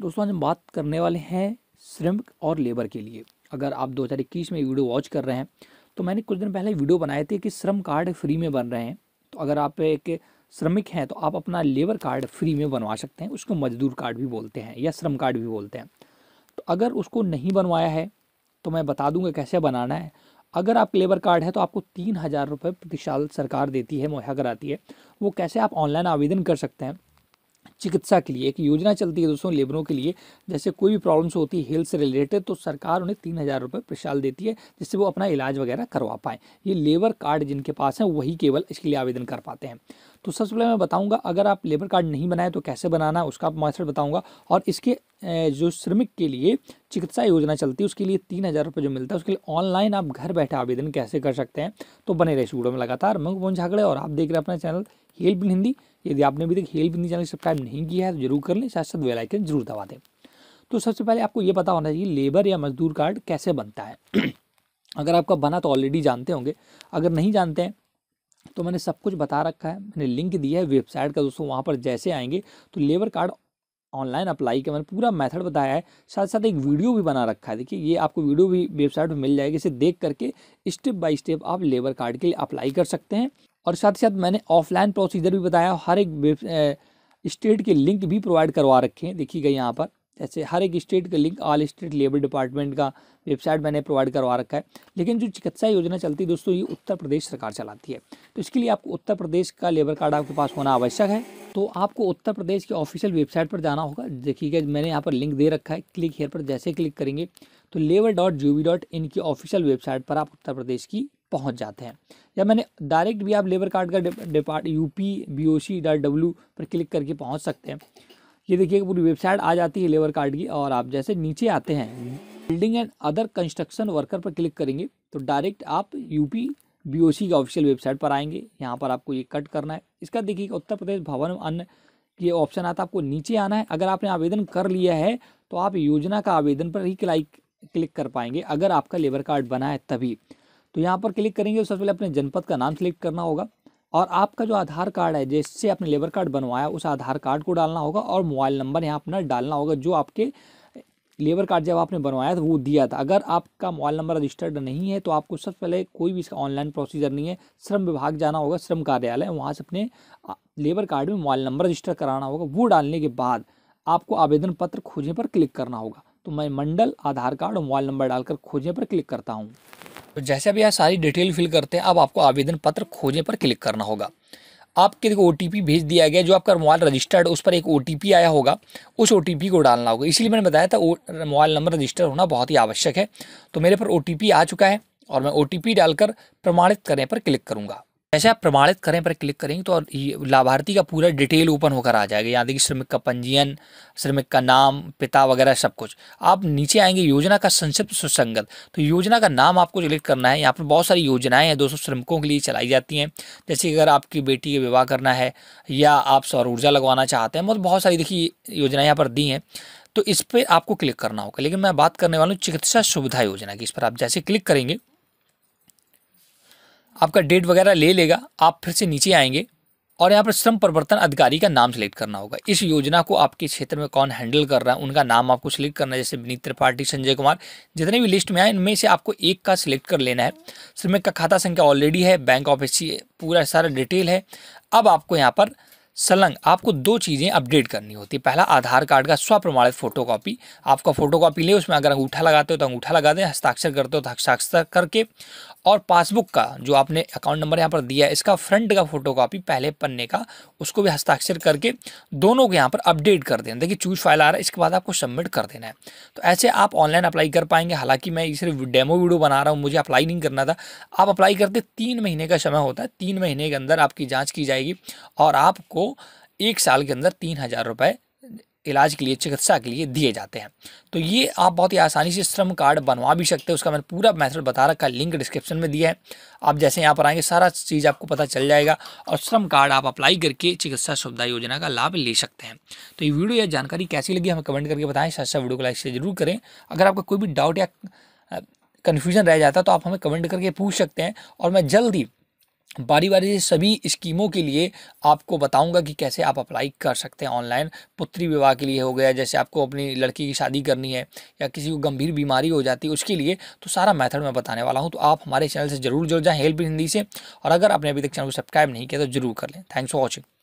दोस्तों आज हम बात करने वाले हैं श्रम और लेबर के लिए अगर आप इक्कीस में वीडियो वॉच कर रहे हैं तो मैंने कुछ दिन पहले वीडियो बनाए थे कि श्रम कार्ड फ्री में बन रहे हैं तो अगर आप एक श्रमिक हैं तो आप अपना लेबर कार्ड फ्री में बनवा सकते हैं उसको मजदूर कार्ड भी बोलते हैं या श्रम कार्ड भी बोलते हैं तो अगर उसको नहीं बनवाया है तो मैं बता दूंगा कैसे बनाना है अगर आप लेबर कार्ड है तो आपको तीन हज़ार रुपये प्रति साल सरकार देती है मुहैया कराती है वो कैसे आप ऑनलाइन आवेदन कर सकते हैं चिकित्सा के लिए एक योजना चलती है दोस्तों लेबरों के लिए जैसे कोई भी प्रॉब्लम्स होती है हेल्थ से रिलेटेड तो सरकार उन्हें तीन हज़ार रुपये प्रशाल देती है जिससे वो अपना इलाज वगैरह करवा पाएँ ये लेबर कार्ड जिनके पास है वही केवल इसके लिए आवेदन कर पाते हैं तो सबसे पहले मैं बताऊंगा अगर आप लेबर कार्ड नहीं बनाए तो कैसे बनाना उसका मैसेज बताऊँगा और इसके जो श्रमिक के लिए चिकित्सा योजना चलती है उसके लिए तीन हज़ार रुपये जो मिलता है उसके लिए ऑनलाइन आप घर बैठे आवेदन कैसे कर सकते हैं तो बने रहे इस वीडियो में लगातार मंग मोहन झागड़े और आप देख रहे हैं अपना चैनल हेल्प इन हिंदी यदि आपने अभी तक हेल्प हिंदी चैनल सब्सक्राइब नहीं किया है तो जरूर कर लें साथ साथ वेलाइकन जरूर दबा दें तो सबसे पहले आपको ये पता होना चाहिए लेबर या मजदूर कार्ड कैसे बनता है अगर आपका बना तो ऑलरेडी जानते होंगे अगर नहीं जानते हैं तो मैंने सब कुछ बता रखा है मैंने लिंक दिया है वेबसाइट का दोस्तों वहाँ पर जैसे आएंगे तो लेबर कार्ड ऑनलाइन अप्लाई के मैंने पूरा मेथड बताया है साथ साथ एक वीडियो भी बना रखा है देखिए ये आपको वीडियो भी वेबसाइट पर मिल जाएगी इसे देख करके स्टेप बाय स्टेप आप लेबर कार्ड के लिए अप्लाई कर सकते हैं और साथ ही साथ मैंने ऑफलाइन प्रोसीजर भी बताया हर एक वेब स्टेट के लिंक भी प्रोवाइड करवा रखे हैं देखिएगा यहाँ पर जैसे हर एक स्टेट का link all state labour department का वेबसाइट मैंने प्रोवाइड करवा रखा है लेकिन जो चिकित्सा योजना चलती है दोस्तों ये उत्तर प्रदेश सरकार चलाती है तो इसके लिए आपको उत्तर प्रदेश का लेबर कार्ड आपके पास होना आवश्यक है तो आपको उत्तर प्रदेश की ऑफिशियल वेबसाइट पर जाना होगा देखिएगा मैंने यहाँ पर लिंक दे रखा है क्लिक हेयर पर जैसे क्लिक करेंगे तो लेबर डॉट जी डॉट की ऑफिशियल वेबसाइट पर आप उत्तर प्रदेश की पहुंच जाते हैं या मैंने डायरेक्ट भी आप लेबर कार्ड का depart U P B O C dot W पर क्लिक करके पहुंच सकते हैं ये देखिए पूरी वेबसाइट आ जाती है लेबर कार्ड की और आप जैसे नीचे आते हैं building and other construction worker पर क्लिक करेंगे तो डायरेक्ट आप यूपी बीओसी की ऑफिशियल वेबसाइट पर आएंगे यहाँ पर आपको ये कट करना है इसका देखिए उत्तर प्रदेश भवन अन्न ये ऑप्शन आता है आपको नीचे आना है अगर आपने आवेदन कर लिया है तो आप योजना का आवेदन पर ही क्लाइक क्लिक कर पाएंगे अगर आपका लेबर कार्ड बना है तभी तो यहाँ पर क्लिक करेंगे सबसे पहले अपने जनपद का नाम सेलेक्ट करना होगा और आपका जो आधार कार्ड है जिससे आपने लेबर कार्ड बनवाया उस आधार कार्ड को डालना होगा और मोबाइल नंबर यहाँ अपना डालना होगा जो आपके लेबर कार्ड जब आपने बनवाया था वो दिया था अगर आपका मोबाइल नंबर रजिस्टर्ड नहीं है तो आपको सबसे पहले कोई भी इसका ऑनलाइन प्रोसीजर नहीं है श्रम विभाग जाना होगा श्रम कार्यालय वहाँ से अपने लेबर कार्ड में मोबाइल नंबर रजिस्टर कराना होगा वो डालने के बाद आपको आवेदन पत्र खोजने पर क्लिक करना होगा तो मैं मंडल आधार कार्ड और मोबाइल नंबर डालकर खोजने पर क्लिक करता हूँ तो जैसे अभी आप सारी डिटेल फिल करते हैं अब आपको आवेदन पत्र खोजने पर क्लिक करना होगा आपके देखो ओ भेज दिया गया जो आपका मोबाइल रजिस्टर्ड उस पर एक ओ आया होगा उस ओ को डालना होगा इसीलिए मैंने बताया था मोबाइल नंबर रजिस्टर होना बहुत ही आवश्यक है तो मेरे पर ओ आ चुका है और मैं ओ डालकर प्रमाणित करने पर क्लिक करूँगा जैसे आप प्रमाणित करें पर क्लिक करेंगे तो लाभार्थी का पूरा डिटेल ओपन होकर आ जाएगा यहाँ देखिए श्रमिक का पंजीयन श्रमिक का नाम पिता वगैरह सब कुछ आप नीचे आएंगे योजना का संक्षिप्त सुसंगत तो योजना का नाम आपको सिलेक्ट करना है यहाँ पर बहुत सारी योजनाएं हैं दोस्तों श्रमिकों के लिए चलाई जाती हैं जैसे अगर आपकी बेटी का विवाह करना है या आप सौर ऊर्जा लगवाना चाहते हैं मतलब बहुत सारी देखिए योजनाएँ यहाँ पर दी हैं तो इस पर आपको क्लिक करना होगा लेकिन मैं बात करने वाला हूँ चिकित्सा सुविधा योजना की इस पर आप जैसे क्लिक करेंगे आपका डेट वगैरह ले लेगा आप फिर से नीचे आएंगे और यहाँ पर श्रम प्रवर्तन अधिकारी का नाम सेलेक्ट करना होगा इस योजना को आपके क्षेत्र में कौन हैंडल कर रहा है उनका नाम आपको सिलेक्ट करना है जैसे विनीत त्रिपाठी संजय कुमार जितने भी लिस्ट में आए इनमें से आपको एक का सिलेक्ट कर लेना है श्रमिक का खाता संख्या ऑलरेडी है बैंक ऑफिस पूरा सारा डिटेल है अब आपको यहाँ पर संलग्न आपको दो चीज़ें अपडेट करनी होती है पहला आधार कार्ड का स्वप्रमाणित फोटो कॉपी आपका फोटो कॉपी ले उसमें अगर अंगूठा लगाते हो तो अंगूठा लगा दें हस्ताक्षर करते हो तो हस्ताक्षर करके और पासबुक का जो आपने अकाउंट नंबर यहाँ पर दिया है इसका फ्रंट का फोटो कॉपी पहले पन्ने का उसको भी हस्ताक्षर करके दोनों को यहाँ पर अपडेट कर देना देखिए चूज फाइल आ रहा है इसके बाद आपको सबमिट कर देना है तो ऐसे आप ऑनलाइन अप्लाई कर पाएंगे हालांकि मैं इसे डेमो वीडियो बना रहा हूँ मुझे अप्लाई नहीं करना था आप अप्लाई करते तीन महीने का समय होता है तीन महीने के अंदर आपकी जाँच की जाएगी और आपको एक साल के अंदर तीन हज़ार रुपये इलाज के लिए चिकित्सा के लिए दिए जाते हैं तो ये आप बहुत ही आसानी से श्रम कार्ड बनवा भी सकते हैं उसका मैंने पूरा मेथड बता रखा है लिंक डिस्क्रिप्शन में दिया है आप जैसे यहाँ पर आएंगे सारा चीज़ आपको पता चल जाएगा और श्रम कार्ड आप अप्लाई करके चिकित्सा सुविधा योजना का लाभ ले सकते हैं तो ये वीडियो या जानकारी कैसी लगी हमें कमेंट करके बताएं साथ अच्छा साथ वीडियो को लाइक से जरूर करें अगर आपका कोई भी डाउट या कन्फ्यूजन रह जाता तो आप हमें कमेंट करके पूछ सकते हैं और मैं जल्दी बारी बारी से सभी स्कीमों के लिए आपको बताऊंगा कि कैसे आप अप्लाई कर सकते हैं ऑनलाइन पुत्री विवाह के लिए हो गया जैसे आपको अपनी लड़की की शादी करनी है या किसी को गंभीर बीमारी हो जाती है उसके लिए तो सारा मेथड मैं बताने वाला हूँ तो आप हमारे चैनल से जरूर जुड़ जाएँ हेल्प हिंदी से और अगर आपने अभी तक चैनल को सब्सक्राइब नहीं किया तो जरूर कर लें थैंक्स फॉर वॉचिंग